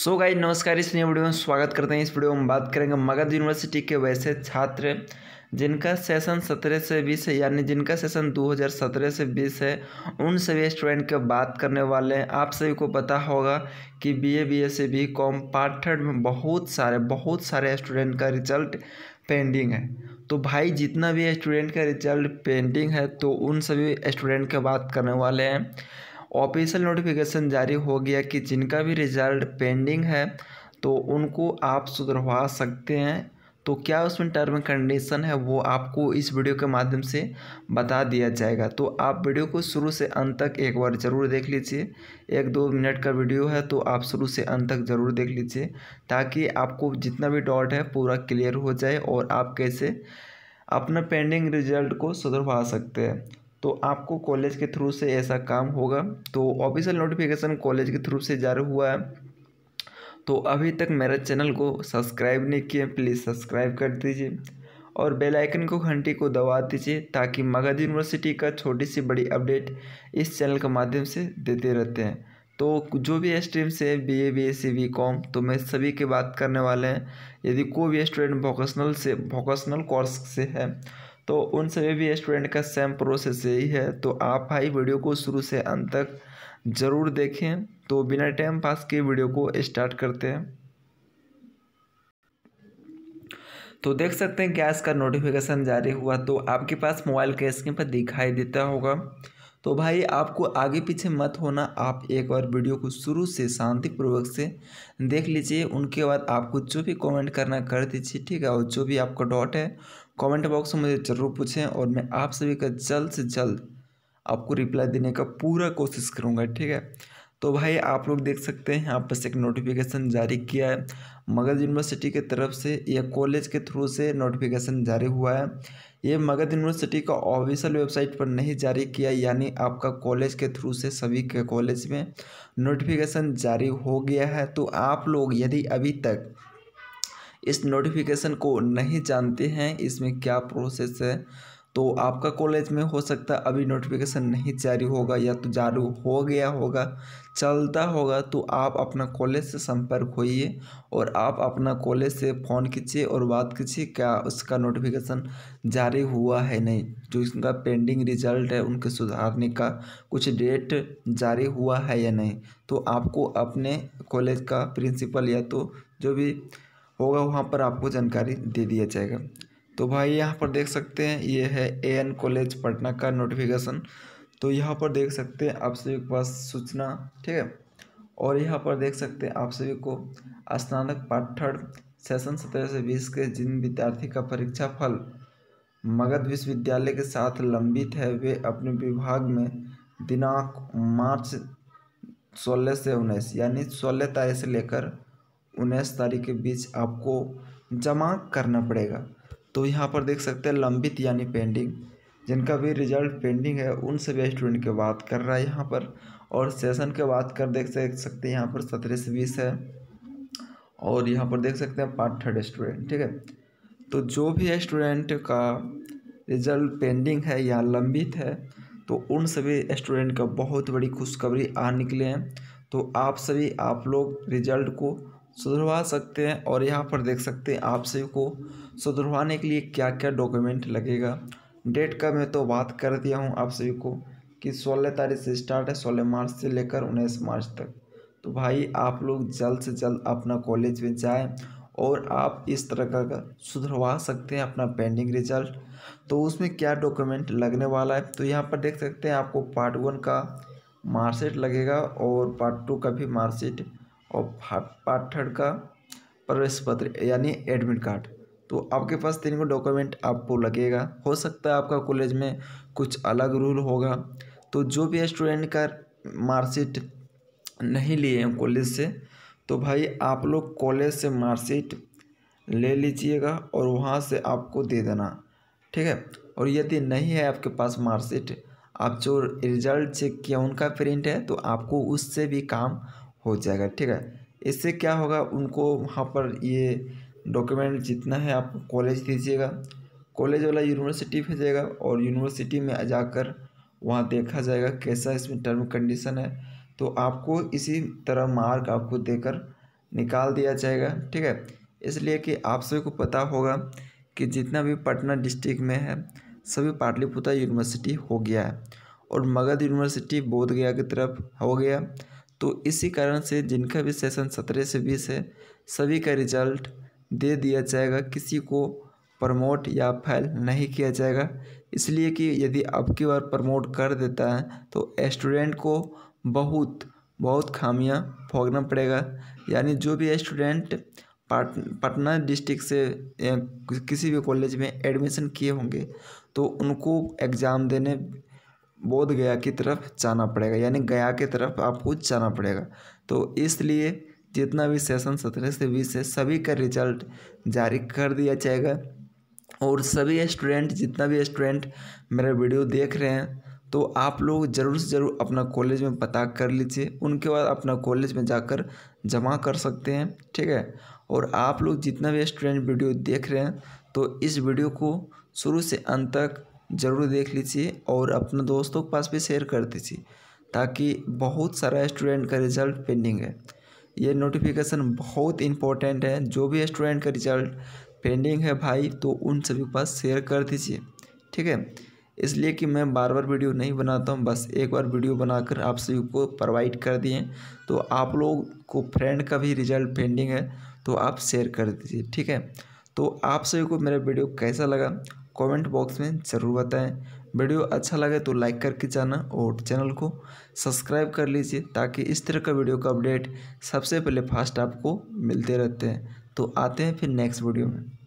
सो so guys नमस्कार इस नए वीडियो में स्वागत करते हैं इस वीडियो में बात करेंगे मगध यूनिवर्सिटी के वैसे छात्र जिनका सेशन सत्रह से बीस है यानी जिनका सेशन 2017 से बीस है उन सभी स्टूडेंट के बात करने वाले हैं आप सभी को पता होगा कि बीए से बी कॉम पार्ट थर्ड में बहुत सारे बहुत सारे स्टूडेंट का रिजल्ट पेंडिंग है तो भाई जितना भी स्टूडेंट का रिजल्ट पेंडिंग है तो उन सभी स्टूडेंट के बात करने वाले हैं ऑफिशियल नोटिफिकेशन जारी हो गया कि जिनका भी रिजल्ट पेंडिंग है तो उनको आप सुधरवा सकते हैं तो क्या उसमें टर्म कंडीशन है वो आपको इस वीडियो के माध्यम से बता दिया जाएगा तो आप वीडियो को शुरू से अंत तक एक बार ज़रूर देख लीजिए एक दो मिनट का वीडियो है तो आप शुरू से अंत तक ज़रूर देख लीजिए ताकि आपको जितना भी डॉट है पूरा क्लियर हो जाए और आप कैसे अपना पेंडिंग रिजल्ट को सुधरवा सकते हैं तो आपको कॉलेज के थ्रू से ऐसा काम होगा तो ऑफिशियल नोटिफिकेशन कॉलेज के थ्रू से जारी हुआ है तो अभी तक मेरे चैनल को सब्सक्राइब नहीं किए प्लीज़ सब्सक्राइब कर दीजिए और बेल आइकन को घंटी को दबा दीजिए ताकि मगध यूनिवर्सिटी का छोटी सी बड़ी अपडेट इस चैनल के माध्यम से देते रहते हैं तो जो भी स्ट्रीम से B A B S C B com तो मैं सभी के बात करने वाले हैं यदि कोई भी स्टूडेंट वोकेशनल से वोकेशनल कोर्स से है तो उन सभी भी स्टूडेंट का सेम प्रोसेस यही है तो आप भाई वीडियो को शुरू से अंत तक ज़रूर देखें तो बिना टाइम पास के वीडियो को स्टार्ट करते हैं तो देख सकते हैं गैस का नोटिफिकेशन जारी हुआ तो आपके पास मोबाइल के स्क्रीन पर दिखाई देता होगा तो भाई आपको आगे पीछे मत होना आप एक बार वीडियो को शुरू से शांतिपूर्वक से देख लीजिए उनके बाद आपको जो भी कमेंट करना कर दीजिए ठीक है और जो भी आपका डॉट है कमेंट बॉक्स में मुझे ज़रूर पूछें और मैं आप सभी का जल्द से जल्द आपको रिप्लाई देने का पूरा कोशिश करूँगा ठीक है तो भाई आप लोग देख सकते हैं यहाँ पर एक नोटिफिकेशन जारी किया है मगध यूनिवर्सिटी के तरफ से या कॉलेज के थ्रू से नोटिफिकेशन जारी हुआ है ये मगध यूनिवर्सिटी का ऑफिशियल वेबसाइट पर नहीं जारी किया यानी आपका कॉलेज के थ्रू से सभी के कॉलेज में नोटिफिकेशन जारी हो गया है तो आप लोग यदि अभी तक इस नोटिफिकेशन को नहीं जानते हैं इसमें क्या प्रोसेस है तो आपका कॉलेज में हो सकता अभी नोटिफिकेशन नहीं जारी होगा या तो जारी हो गया होगा चलता होगा तो आप अपना कॉलेज से संपर्क होइए और आप अपना कॉलेज से फ़ोन कीजिए और बात कीजिए क्या उसका नोटिफिकेशन जारी हुआ है नहीं जो इसका पेंडिंग रिजल्ट है उनके सुधारने का कुछ डेट जारी हुआ है या नहीं तो आपको अपने कॉलेज का प्रिंसिपल या तो जो भी होगा वहाँ पर आपको जानकारी दे दिया जाएगा तो भाई यहाँ पर देख सकते हैं ये है ए एन कॉलेज पटना का नोटिफिकेशन तो यहाँ पर देख सकते हैं आप सभी के पास सूचना ठीक है और यहाँ पर देख सकते हैं आप सभी को स्नातक पाठ थर्ड सेशन सत्रह से बीस के जिन विद्यार्थी का परीक्षा फल मगध विश्वविद्यालय के साथ लंबित है वे अपने विभाग में दिनांक मार्च सोलह से उन्नीस यानी सोलह तारीख से लेकर उन्नीस तारीख के बीच आपको जमा करना पड़ेगा तो यहाँ पर देख सकते हैं लंबित यानी पेंडिंग जिनका भी रिजल्ट पेंडिंग है उन सभी स्टूडेंट के बात कर रहा है यहाँ पर और सेशन के बात कर देख सकते हैं यहाँ पर सत्रह से बीस है और यहाँ पर देख सकते हैं पार्ट थर्ड स्टूडेंट ठीक है तो जो भी स्टूडेंट का रिजल्ट पेंडिंग है या लंबित है तो उन सभी स्टूडेंट का बहुत बड़ी खुशखबरी आ निकले हैं तो आप सभी आप लोग रिजल्ट को सुधरवा सकते हैं और यहाँ पर देख सकते हैं आप सभी को सुधरवाने के लिए क्या क्या डॉक्यूमेंट लगेगा डेट का मैं तो बात कर दिया हूँ आप सभी को कि सोलह तारीख से स्टार्ट है सोलह मार्च से लेकर उन्नीस मार्च तक तो भाई आप लोग जल्द से जल्द अपना कॉलेज में जाएं और आप इस तरह का सुधरवा सकते हैं अपना पेंडिंग रिजल्ट तो उसमें क्या डॉक्यूमेंट लगने वाला है तो यहाँ पर देख सकते हैं आपको पार्ट वन का मार्कशीट लगेगा और पार्ट टू का भी मार्कशीट और पाठक का प्रवेश पत्र यानी एडमिट कार्ड तो आपके पास तीन डॉक्यूमेंट आपको लगेगा हो सकता है आपका कॉलेज में कुछ अलग रूल होगा तो जो भी स्टूडेंट का मार्कशीट नहीं लिए हैं कॉलेज से तो भाई आप लोग कॉलेज से मार्कशीट ले लीजिएगा और वहाँ से आपको दे देना ठीक है और यदि नहीं है आपके पास मार्कशीट आप जो रिजल्ट चेक किया उनका प्रिंट है तो आपको उससे भी काम हो जाएगा ठीक है इससे क्या होगा उनको वहाँ पर ये डॉक्यूमेंट जितना है आप कॉलेज दीजिएगा कॉलेज वाला यूनिवर्सिटी भेजेगा और यूनिवर्सिटी में जाकर वहाँ देखा जाएगा कैसा इसमें टर्म कंडीशन है तो आपको इसी तरह मार्क आपको देकर निकाल दिया जाएगा ठीक है इसलिए कि आप सभी को पता होगा कि जितना भी पटना डिस्ट्रिक्ट में है सभी पाटलिपुत्र यूनिवर्सिटी हो गया है और मगध यूनिवर्सिटी बोधगया की तरफ हो गया तो इसी कारण से जिनका भी सेशन सत्रह से बीस है सभी का रिजल्ट दे दिया जाएगा किसी को प्रमोट या फैल नहीं किया जाएगा इसलिए कि यदि अब की बार प्रमोट कर देता है तो स्टूडेंट को बहुत बहुत खामियां भोगना पड़ेगा यानी जो भी स्टूडेंट पाट पटना डिस्ट्रिक्ट से किसी भी कॉलेज में एडमिशन किए होंगे तो उनको एग्ज़ाम देने बोध गया की तरफ जाना पड़ेगा यानी गया की तरफ आपको जाना पड़ेगा तो इसलिए जितना भी सेशन सत्रह से बीस है सभी का रिजल्ट जारी कर दिया जाएगा और सभी स्टूडेंट जितना भी स्टूडेंट मेरा वीडियो देख रहे हैं तो आप लोग ज़रूर से ज़रूर अपना कॉलेज में पता कर लीजिए उनके बाद अपना कॉलेज में जाकर जमा कर सकते हैं ठीक है और आप लोग जितना भी स्टूडेंट वीडियो देख रहे हैं तो इस वीडियो को शुरू से अंत तक ज़रूर देख लीजिए और अपने दोस्तों के पास भी शेयर कर दीजिए ताकि बहुत सारा स्टूडेंट का रिज़ल्ट पेंडिंग है ये नोटिफिकेशन बहुत इंपॉर्टेंट है जो भी स्टूडेंट का रिज़ल्ट पेंडिंग है भाई तो उन सभी के पास शेयर कर दीजिए ठीक है इसलिए कि मैं बार बार वीडियो नहीं बनाता हूँ बस एक बार वीडियो बनाकर आप सभी को प्रोवाइड कर दिए तो आप लोग को फ्रेंड का भी रिजल्ट पेंडिंग है तो आप शेयर कर दीजिए ठीक है तो आप सभी को मेरा वीडियो कैसा लगा कमेंट बॉक्स में ज़रूर बताएं वीडियो अच्छा लगे तो लाइक करके जाना और चैनल को सब्सक्राइब कर लीजिए ताकि इस तरह का वीडियो का अपडेट सबसे पहले फास्ट आपको मिलते रहते हैं तो आते हैं फिर नेक्स्ट वीडियो में